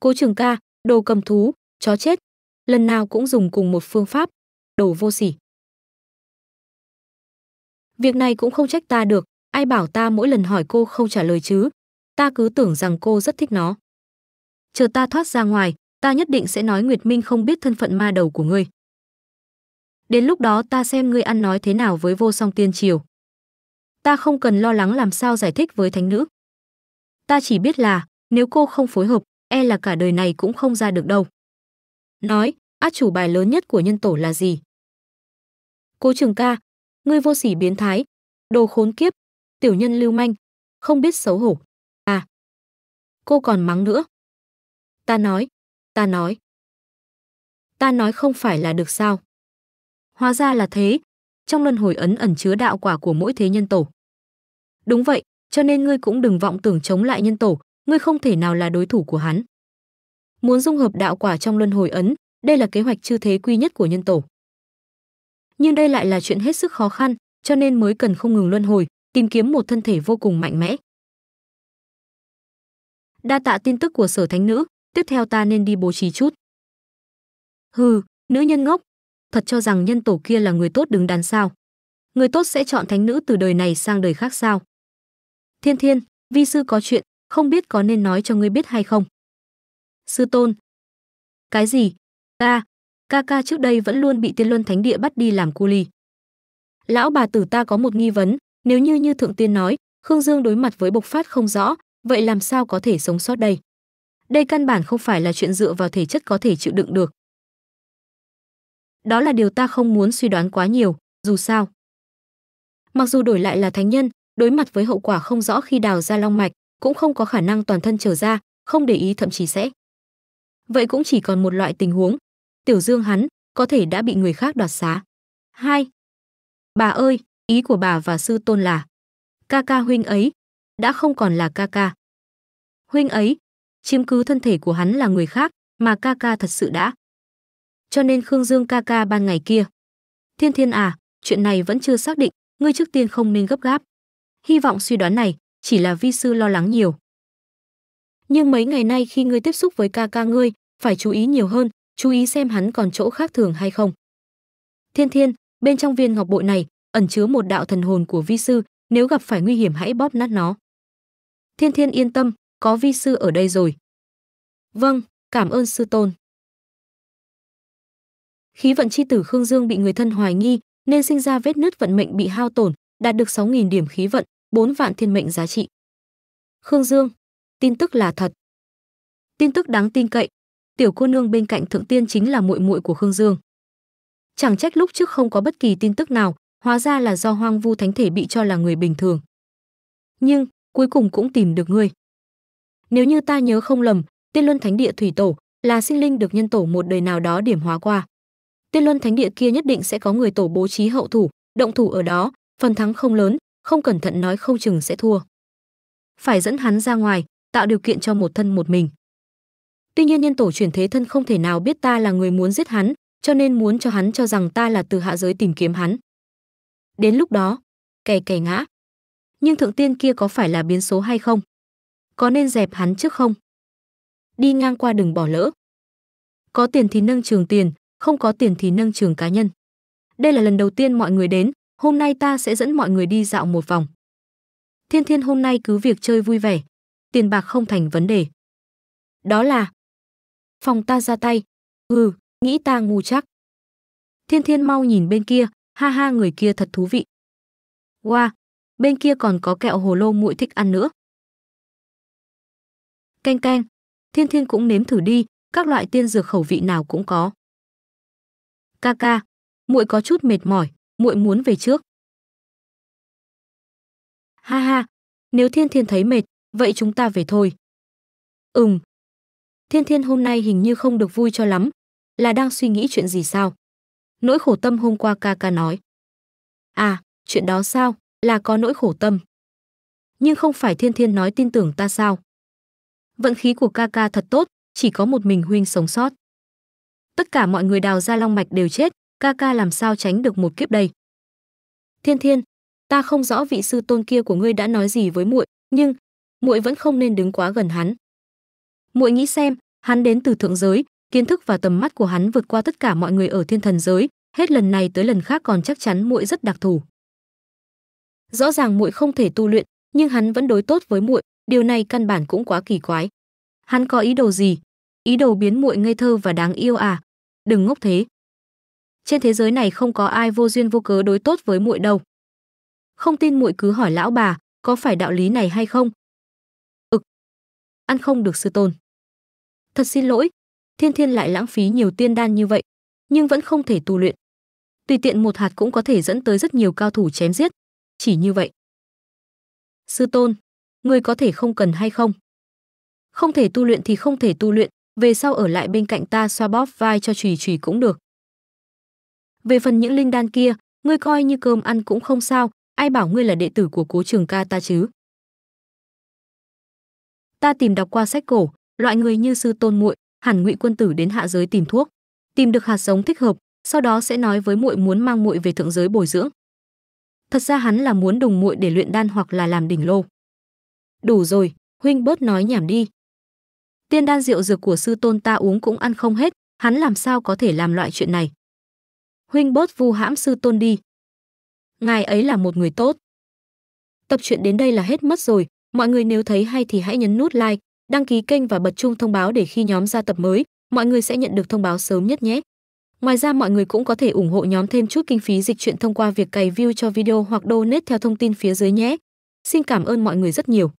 cố trường ca, đồ cầm thú, chó chết, lần nào cũng dùng cùng một phương pháp, đồ vô sỉ. Việc này cũng không trách ta được, ai bảo ta mỗi lần hỏi cô không trả lời chứ, ta cứ tưởng rằng cô rất thích nó. Chờ ta thoát ra ngoài, ta nhất định sẽ nói Nguyệt Minh không biết thân phận ma đầu của ngươi. Đến lúc đó ta xem ngươi ăn nói thế nào với vô song tiên triều. Ta không cần lo lắng làm sao giải thích với thánh nữ. Ta chỉ biết là, nếu cô không phối hợp, e là cả đời này cũng không ra được đâu. Nói, át chủ bài lớn nhất của nhân tổ là gì? Cố trường ca, ngươi vô sỉ biến thái, đồ khốn kiếp, tiểu nhân lưu manh, không biết xấu hổ. À, cô còn mắng nữa. Ta nói, ta nói. Ta nói không phải là được sao. Hóa ra là thế, trong luân hồi ấn ẩn chứa đạo quả của mỗi thế nhân tổ. Đúng vậy, cho nên ngươi cũng đừng vọng tưởng chống lại nhân tổ, ngươi không thể nào là đối thủ của hắn. Muốn dung hợp đạo quả trong luân hồi ấn, đây là kế hoạch chư thế quy nhất của nhân tổ. Nhưng đây lại là chuyện hết sức khó khăn, cho nên mới cần không ngừng luân hồi, tìm kiếm một thân thể vô cùng mạnh mẽ. Đa tạ tin tức của sở thánh nữ, tiếp theo ta nên đi bố trí chút. Hừ, nữ nhân ngốc, thật cho rằng nhân tổ kia là người tốt đứng đắn sao? Người tốt sẽ chọn thánh nữ từ đời này sang đời khác sao? Thiên Thiên, vi sư có chuyện, không biết có nên nói cho ngươi biết hay không. Sư tôn. Cái gì? Ta, ca ca trước đây vẫn luôn bị tiên luân thánh địa bắt đi làm cu ly. Lão bà tử ta có một nghi vấn, nếu như như thượng tiên nói, Khương Dương đối mặt với bộc phát không rõ, vậy làm sao có thể sống sót đây? Đây căn bản không phải là chuyện dựa vào thể chất có thể chịu đựng được. Đó là điều ta không muốn suy đoán quá nhiều, dù sao. Mặc dù đổi lại là thánh nhân, đối mặt với hậu quả không rõ khi đào ra long mạch, cũng không có khả năng toàn thân trở ra, không để ý thậm chí sẽ. Vậy cũng chỉ còn một loại tình huống, Tiểu Dương hắn có thể đã bị người khác đoạt xá. Hai, Bà ơi, ý của bà và sư tôn là ca ca huynh ấy đã không còn là ca ca. Huynh ấy chiếm cứ thân thể của hắn là người khác, mà ca ca thật sự đã. Cho nên Khương Dương ca ca ban ngày kia. Thiên Thiên à, chuyện này vẫn chưa xác định, ngươi trước tiên không nên gấp gáp. Hy vọng suy đoán này chỉ là vi sư lo lắng nhiều. Nhưng mấy ngày nay khi ngươi tiếp xúc với ca ca ngươi, phải chú ý nhiều hơn, chú ý xem hắn còn chỗ khác thường hay không. Thiên Thiên, bên trong viên ngọc bội này ẩn chứa một đạo thần hồn của vi sư, nếu gặp phải nguy hiểm hãy bóp nát nó. Thiên Thiên yên tâm, có vi sư ở đây rồi. Vâng, cảm ơn sư tôn. Khí vận chi tử Khương Dương bị người thân hoài nghi, nên sinh ra vết nứt vận mệnh bị hao tổn, đạt được 6000 điểm khí vận, 4 vạn thiên mệnh giá trị. Khương Dương, tin tức là thật. Tin tức đáng tin cậy. Tiểu cô nương bên cạnh Thượng Tiên chính là muội muội của Khương Dương. Chẳng trách lúc trước không có bất kỳ tin tức nào, hóa ra là do Hoang Vu Thánh Thể bị cho là người bình thường. Nhưng, cuối cùng cũng tìm được ngươi. Nếu như ta nhớ không lầm, Tiên Luân Thánh Địa Thủy Tổ là sinh linh được nhân tổ một đời nào đó điểm hóa qua. Tiên Luân Thánh Địa kia nhất định sẽ có người tổ bố trí hậu thủ, động thủ ở đó, phần thắng không lớn, không cẩn thận nói không chừng sẽ thua. Phải dẫn hắn ra ngoài, tạo điều kiện cho một thân một mình. Tuy nhiên nhân tổ chuyển thế thân không thể nào biết ta là người muốn giết hắn, cho nên muốn cho hắn cho rằng ta là từ hạ giới tìm kiếm hắn. Đến lúc đó, kẻ kẻ ngã. Nhưng thượng tiên kia có phải là biến số hay không? Có nên dẹp hắn trước không? Đi ngang qua đừng bỏ lỡ. Có tiền thì nâng trường tiền, không có tiền thì nâng trường cá nhân. Đây là lần đầu tiên mọi người đến, hôm nay ta sẽ dẫn mọi người đi dạo một vòng. Thiên Thiên hôm nay cứ việc chơi vui vẻ, tiền bạc không thành vấn đề. Đó là phòng ta ra tay, ừ, nghĩ ta ngu chắc. Thiên Thiên mau nhìn bên kia, ha ha người kia thật thú vị. Wow, bên kia còn có kẹo hồ lô muội thích ăn nữa. Canh canh, Thiên Thiên cũng nếm thử đi, các loại tiên dược khẩu vị nào cũng có. Kaka, muội có chút mệt mỏi, muội muốn về trước ha ha nếu thiên thiên thấy mệt vậy chúng ta về thôi ừm thiên thiên hôm nay hình như không được vui cho lắm là đang suy nghĩ chuyện gì sao nỗi khổ tâm hôm qua ca ca nói à chuyện đó sao là có nỗi khổ tâm nhưng không phải thiên thiên nói tin tưởng ta sao vận khí của ca ca thật tốt chỉ có một mình huynh sống sót tất cả mọi người đào ra long mạch đều chết ca ca làm sao tránh được một kiếp đây thiên thiên ta không rõ vị sư tôn kia của ngươi đã nói gì với muội nhưng muội vẫn không nên đứng quá gần hắn muội nghĩ xem hắn đến từ thượng giới kiến thức và tầm mắt của hắn vượt qua tất cả mọi người ở thiên thần giới hết lần này tới lần khác còn chắc chắn muội rất đặc thù rõ ràng muội không thể tu luyện nhưng hắn vẫn đối tốt với muội điều này căn bản cũng quá kỳ quái hắn có ý đồ gì ý đồ biến muội ngây thơ và đáng yêu à đừng ngốc thế trên thế giới này không có ai vô duyên vô cớ đối tốt với muội đâu. Không tin muội cứ hỏi lão bà, có phải đạo lý này hay không? Ực. Ăn không được sư tôn. Thật xin lỗi, Thiên Thiên lại lãng phí nhiều tiên đan như vậy, nhưng vẫn không thể tu luyện. Tùy tiện một hạt cũng có thể dẫn tới rất nhiều cao thủ chém giết, chỉ như vậy. Sư tôn, người có thể không cần hay không? Không thể tu luyện thì không thể tu luyện, về sau ở lại bên cạnh ta xoa bóp vai cho chùy chùy cũng được. Về phần những linh đan kia, ngươi coi như cơm ăn cũng không sao, ai bảo ngươi là đệ tử của Cố Trường Ca ta chứ? Ta tìm đọc qua sách cổ, loại người như sư tôn muội, hẳn ngụy quân tử đến hạ giới tìm thuốc, tìm được hạt giống thích hợp, sau đó sẽ nói với muội muốn mang muội về thượng giới bồi dưỡng. Thật ra hắn là muốn đồng muội để luyện đan hoặc là làm đỉnh lô. Đủ rồi, huynh bớt nói nhảm đi. Tiên đan rượu dược của sư tôn ta uống cũng ăn không hết, hắn làm sao có thể làm loại chuyện này? huynh bớt vu hãm sư tôn đi. Ngài ấy là một người tốt. Tập truyện đến đây là hết mất rồi, mọi người nếu thấy hay thì hãy nhấn nút like, đăng ký kênh và bật chuông thông báo để khi nhóm ra tập mới, mọi người sẽ nhận được thông báo sớm nhất nhé. Ngoài ra mọi người cũng có thể ủng hộ nhóm thêm chút kinh phí dịch truyện thông qua việc cày view cho video hoặc donate theo thông tin phía dưới nhé. Xin cảm ơn mọi người rất nhiều.